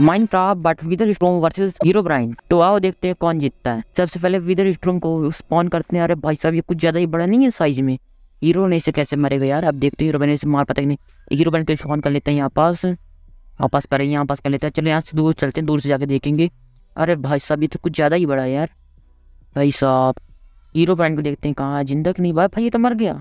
Minecraft but wither storm versus herobrine तो आओ देखते हैं कौन जीतता है सबसे पहले विदर स्ट्रोम को स्पॉन करते हैं अरे भाई साहब ये कुछ ज़्यादा ही बड़ा नहीं है साइज में हीरो ने इसे कैसे मरेगा यार अब देखते हैं हीरो बने इसे मार पाता नहीं हीरो ब्राइन को स्पॉन कर लेते हैं यहाँ पास यहाँ पास करें यहाँ पास कर लेते हैं चलो यहाँ से दूर चलते हैं दूर से जाके देखेंगे अरे भाई साहब ये तो कुछ ज़्यादा ही बड़ा है यार भाई साहब हीरो ब्राइन को देखते हैं कहाँ जिंदा नहीं भाई भाई ये तो मर गया